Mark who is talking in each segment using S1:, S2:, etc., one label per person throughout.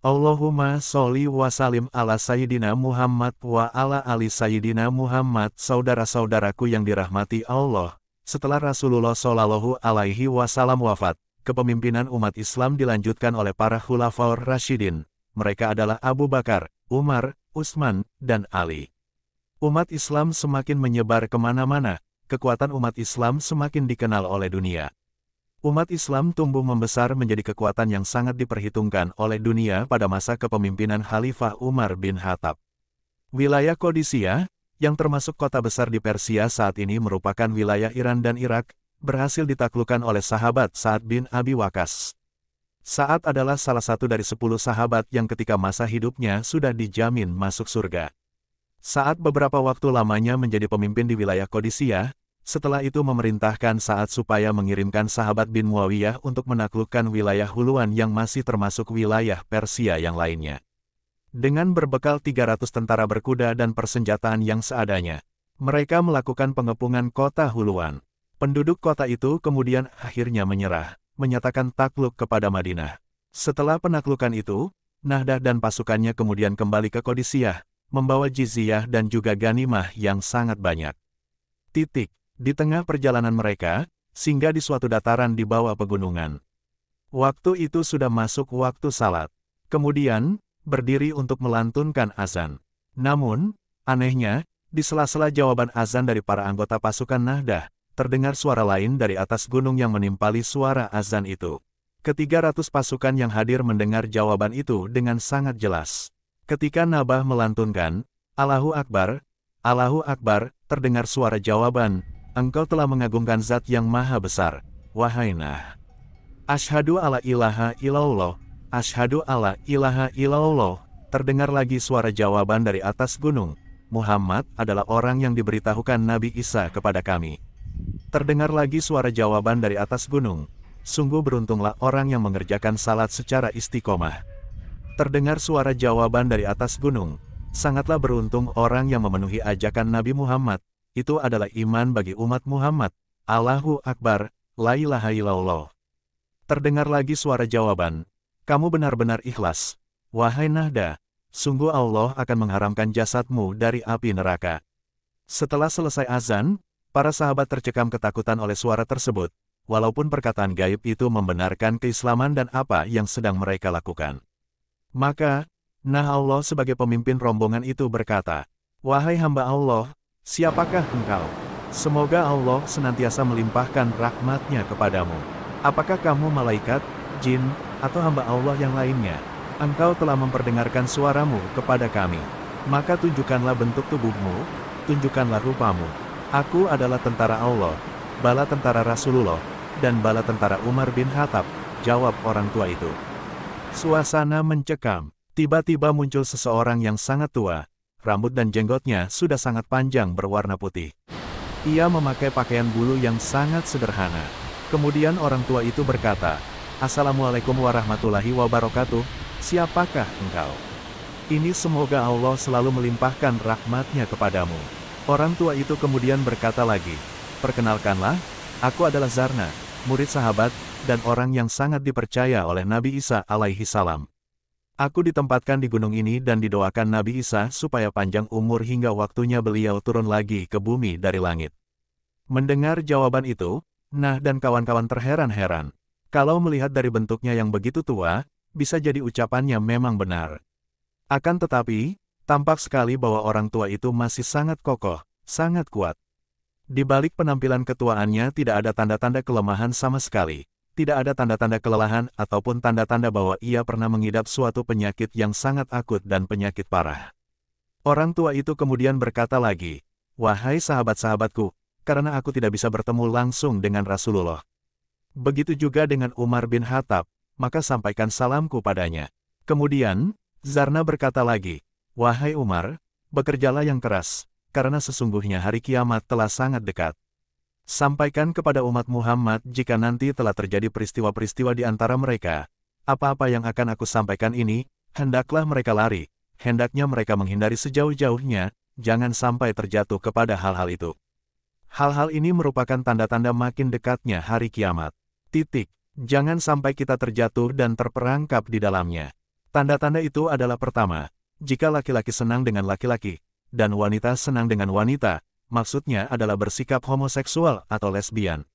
S1: Allahumma sholli wa salim ala Sayyidina Muhammad wa ala ali Sayyidina Muhammad saudara-saudaraku yang dirahmati Allah. Setelah Rasulullah Shallallahu alaihi wasallam wafat, kepemimpinan umat Islam dilanjutkan oleh para khulafaur Rashidin. Mereka adalah Abu Bakar, Umar, Utsman, dan Ali. Umat Islam semakin menyebar kemana-mana, kekuatan umat Islam semakin dikenal oleh dunia. Umat Islam tumbuh membesar menjadi kekuatan yang sangat diperhitungkan oleh dunia pada masa kepemimpinan Khalifah Umar bin Khattab. Wilayah Kodisia, yang termasuk kota besar di Persia saat ini merupakan wilayah Iran dan Irak, berhasil ditaklukkan oleh sahabat Sa'ad bin Abi Wakas. Sa'ad adalah salah satu dari sepuluh sahabat yang ketika masa hidupnya sudah dijamin masuk surga. Saat beberapa waktu lamanya menjadi pemimpin di wilayah Kodisia, setelah itu memerintahkan saat supaya mengirimkan sahabat bin Muawiyah untuk menaklukkan wilayah huluan yang masih termasuk wilayah Persia yang lainnya. Dengan berbekal 300 tentara berkuda dan persenjataan yang seadanya, mereka melakukan pengepungan kota huluan. Penduduk kota itu kemudian akhirnya menyerah, menyatakan takluk kepada Madinah. Setelah penaklukan itu, Nahdah dan pasukannya kemudian kembali ke Kodisiyah, membawa jizyah dan juga ganimah yang sangat banyak. Titik di tengah perjalanan mereka, singgah di suatu dataran di bawah pegunungan. Waktu itu sudah masuk waktu salat. Kemudian, berdiri untuk melantunkan azan. Namun, anehnya, di sela-sela jawaban azan dari para anggota pasukan Nahdah, terdengar suara lain dari atas gunung yang menimpali suara azan itu. Ketiga ratus pasukan yang hadir mendengar jawaban itu dengan sangat jelas. Ketika Nabah melantunkan, Allahu Akbar, Allahu Akbar, terdengar suara jawaban, engkau telah mengagungkan zat yang maha besar, wahai Nah. Ashadu ala ilaha illallah, ashadu ala ilaha illallah, terdengar lagi suara jawaban dari atas gunung, Muhammad adalah orang yang diberitahukan Nabi Isa kepada kami. Terdengar lagi suara jawaban dari atas gunung, sungguh beruntunglah orang yang mengerjakan salat secara istiqomah. Terdengar suara jawaban dari atas gunung, sangatlah beruntung orang yang memenuhi ajakan Nabi Muhammad itu adalah iman bagi umat Muhammad. Allahu Akbar, la ilaha illallah. Terdengar lagi suara jawaban, kamu benar-benar ikhlas. Wahai Nahda, sungguh Allah akan mengharamkan jasadmu dari api neraka. Setelah selesai azan, para sahabat tercekam ketakutan oleh suara tersebut, walaupun perkataan gaib itu membenarkan keislaman dan apa yang sedang mereka lakukan. Maka, Nah Allah sebagai pemimpin rombongan itu berkata, Wahai hamba Allah, Siapakah engkau? Semoga Allah senantiasa melimpahkan rahmatnya kepadamu. Apakah kamu malaikat, jin, atau hamba Allah yang lainnya? Engkau telah memperdengarkan suaramu kepada kami. Maka tunjukkanlah bentuk tubuhmu, tunjukkanlah rupamu. Aku adalah tentara Allah, bala tentara Rasulullah, dan bala tentara Umar bin Khattab, jawab orang tua itu. Suasana mencekam. Tiba-tiba muncul seseorang yang sangat tua, rambut dan jenggotnya sudah sangat panjang berwarna putih. Ia memakai pakaian bulu yang sangat sederhana. Kemudian orang tua itu berkata, Assalamualaikum warahmatullahi wabarakatuh, siapakah engkau? Ini semoga Allah selalu melimpahkan rahmatnya kepadamu. Orang tua itu kemudian berkata lagi, Perkenalkanlah, aku adalah Zarna, murid sahabat, dan orang yang sangat dipercaya oleh Nabi Isa alaihi salam. Aku ditempatkan di gunung ini dan didoakan Nabi Isa supaya panjang umur hingga waktunya beliau turun lagi ke bumi dari langit. Mendengar jawaban itu, Nah dan kawan-kawan terheran-heran. Kalau melihat dari bentuknya yang begitu tua, bisa jadi ucapannya memang benar. Akan tetapi, tampak sekali bahwa orang tua itu masih sangat kokoh, sangat kuat. Di balik penampilan ketuaannya tidak ada tanda-tanda kelemahan sama sekali tidak ada tanda-tanda kelelahan ataupun tanda-tanda bahwa ia pernah mengidap suatu penyakit yang sangat akut dan penyakit parah. Orang tua itu kemudian berkata lagi, Wahai sahabat-sahabatku, karena aku tidak bisa bertemu langsung dengan Rasulullah. Begitu juga dengan Umar bin Khattab, maka sampaikan salamku padanya. Kemudian, Zarna berkata lagi, Wahai Umar, bekerjalah yang keras, karena sesungguhnya hari kiamat telah sangat dekat. Sampaikan kepada umat Muhammad jika nanti telah terjadi peristiwa-peristiwa di antara mereka, apa-apa yang akan aku sampaikan ini, hendaklah mereka lari, hendaknya mereka menghindari sejauh-jauhnya, jangan sampai terjatuh kepada hal-hal itu. Hal-hal ini merupakan tanda-tanda makin dekatnya hari kiamat. Titik. Jangan sampai kita terjatuh dan terperangkap di dalamnya. Tanda-tanda itu adalah pertama, jika laki-laki senang dengan laki-laki, dan wanita senang dengan wanita, maksudnya adalah bersikap homoseksual atau lesbian.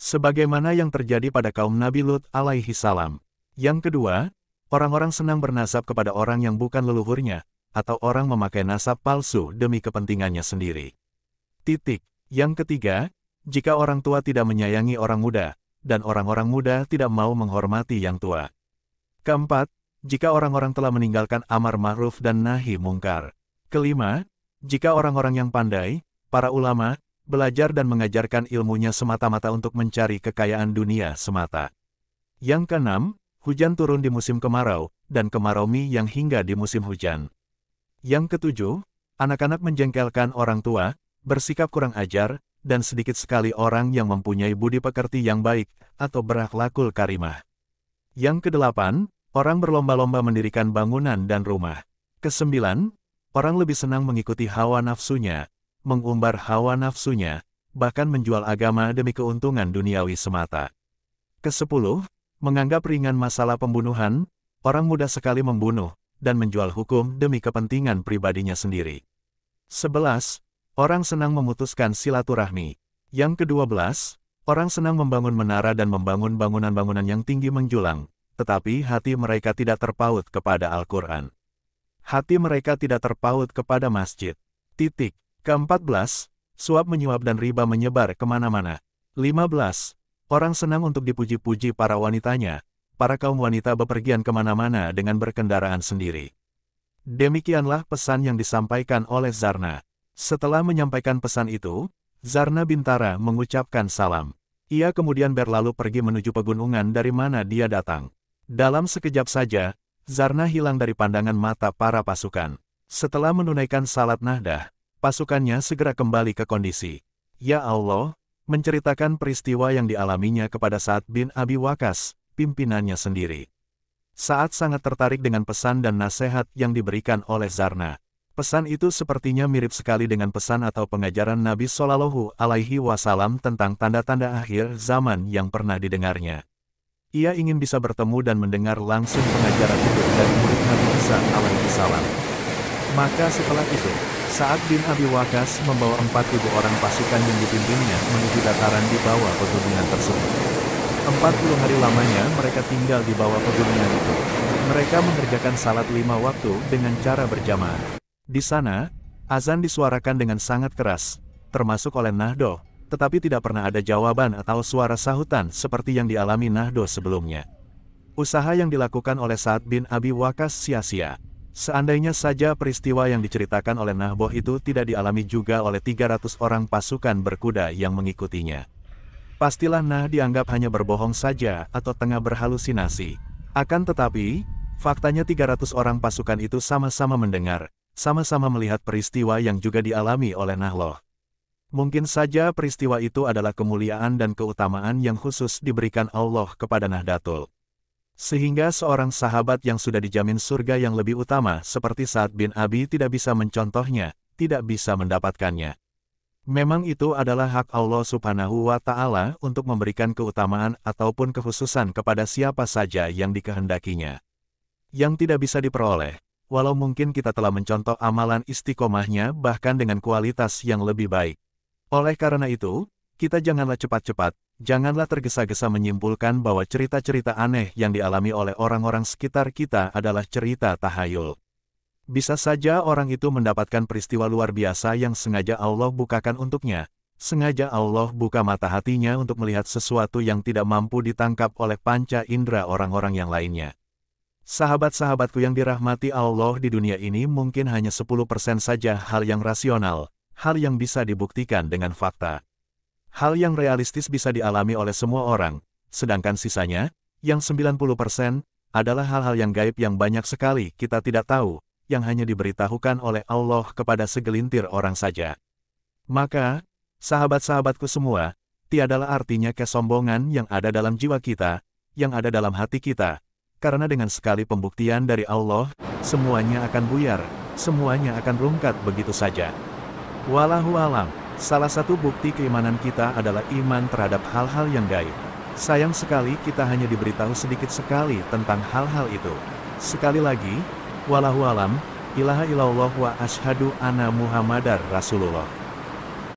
S1: Sebagaimana yang terjadi pada kaum Nabi Lut alaihi salam. Yang kedua, orang-orang senang bernasab kepada orang yang bukan leluhurnya, atau orang memakai nasab palsu demi kepentingannya sendiri. Titik. Yang ketiga, jika orang tua tidak menyayangi orang muda, dan orang-orang muda tidak mau menghormati yang tua. Keempat, jika orang-orang telah meninggalkan amar ma'ruf dan nahi mungkar. Kelima, jika orang-orang yang pandai, Para ulama, belajar dan mengajarkan ilmunya semata-mata untuk mencari kekayaan dunia semata. Yang keenam, hujan turun di musim kemarau, dan kemarau mi yang hingga di musim hujan. Yang ketujuh, anak-anak menjengkelkan orang tua, bersikap kurang ajar, dan sedikit sekali orang yang mempunyai budi pekerti yang baik, atau berakhlakul karimah. Yang kedelapan, orang berlomba-lomba mendirikan bangunan dan rumah. Kesembilan, orang lebih senang mengikuti hawa nafsunya, mengumbar hawa nafsunya, bahkan menjual agama demi keuntungan duniawi semata. Kesepuluh, menganggap ringan masalah pembunuhan, orang mudah sekali membunuh, dan menjual hukum demi kepentingan pribadinya sendiri. Sebelas, orang senang memutuskan silaturahmi. Yang kedua belas, orang senang membangun menara dan membangun bangunan-bangunan yang tinggi menjulang, tetapi hati mereka tidak terpaut kepada Al-Quran. Hati mereka tidak terpaut kepada masjid. Titik. Keempat belas, suap menyuap dan riba menyebar kemana-mana. Lima belas, Orang senang untuk dipuji-puji para wanitanya, para kaum wanita bepergian kemana-mana dengan berkendaraan sendiri. Demikianlah pesan yang disampaikan oleh Zarna. Setelah menyampaikan pesan itu, Zarna Bintara mengucapkan salam. Ia kemudian berlalu pergi menuju pegunungan dari mana dia datang. Dalam sekejap saja, Zarna hilang dari pandangan mata para pasukan. Setelah menunaikan salat nahdah, pasukannya segera kembali ke kondisi. Ya Allah, menceritakan peristiwa yang dialaminya kepada Sa'ad bin Abi Wakas, pimpinannya sendiri. Saat sangat tertarik dengan pesan dan nasihat yang diberikan oleh Zarna. Pesan itu sepertinya mirip sekali dengan pesan atau pengajaran Nabi Shallallahu Alaihi Wasallam tentang tanda-tanda akhir zaman yang pernah didengarnya. Ia ingin bisa bertemu dan mendengar langsung pengajaran itu dari murid Nabi Isa Alaihi Salam. Maka setelah itu, saat bin Abi Wakas membawa 4.000 orang pasukan yang dipimpinnya menuju dataran di bawah pegunungan tersebut. 40 hari lamanya mereka tinggal di bawah pegunungan itu. Mereka mengerjakan salat lima waktu dengan cara berjamaah. Di sana, azan disuarakan dengan sangat keras, termasuk oleh Nahdo, tetapi tidak pernah ada jawaban atau suara sahutan seperti yang dialami Nahdo sebelumnya. Usaha yang dilakukan oleh Sa'ad bin Abi Wakas sia-sia. Seandainya saja peristiwa yang diceritakan oleh Nahboh itu tidak dialami juga oleh 300 orang pasukan berkuda yang mengikutinya. Pastilah Nah dianggap hanya berbohong saja atau tengah berhalusinasi. Akan tetapi, faktanya 300 orang pasukan itu sama-sama mendengar, sama-sama melihat peristiwa yang juga dialami oleh Nahloh. Mungkin saja peristiwa itu adalah kemuliaan dan keutamaan yang khusus diberikan Allah kepada Nahdlatul sehingga seorang sahabat yang sudah dijamin surga yang lebih utama seperti Sa'ad bin Abi tidak bisa mencontohnya, tidak bisa mendapatkannya. Memang itu adalah hak Allah subhanahu wa ta'ala untuk memberikan keutamaan ataupun kekhususan kepada siapa saja yang dikehendakinya. Yang tidak bisa diperoleh, walau mungkin kita telah mencontoh amalan istiqomahnya bahkan dengan kualitas yang lebih baik. Oleh karena itu, kita janganlah cepat-cepat, janganlah tergesa-gesa menyimpulkan bahwa cerita-cerita aneh yang dialami oleh orang-orang sekitar kita adalah cerita tahayul. Bisa saja orang itu mendapatkan peristiwa luar biasa yang sengaja Allah bukakan untuknya. Sengaja Allah buka mata hatinya untuk melihat sesuatu yang tidak mampu ditangkap oleh panca indera orang-orang yang lainnya. Sahabat-sahabatku yang dirahmati Allah di dunia ini mungkin hanya 10% saja hal yang rasional, hal yang bisa dibuktikan dengan fakta. Hal yang realistis bisa dialami oleh semua orang, sedangkan sisanya, yang 90%, adalah hal-hal yang gaib yang banyak sekali kita tidak tahu, yang hanya diberitahukan oleh Allah kepada segelintir orang saja. Maka, sahabat-sahabatku semua, tiadalah artinya kesombongan yang ada dalam jiwa kita, yang ada dalam hati kita, karena dengan sekali pembuktian dari Allah, semuanya akan buyar, semuanya akan rungkat begitu saja. Walahu alam. Salah satu bukti keimanan kita adalah iman terhadap hal-hal yang gaib. Sayang sekali kita hanya diberitahu sedikit sekali tentang hal-hal itu. Sekali lagi, walahu alam, ilaha illallah wa ashadu anna muhammadar rasulullah.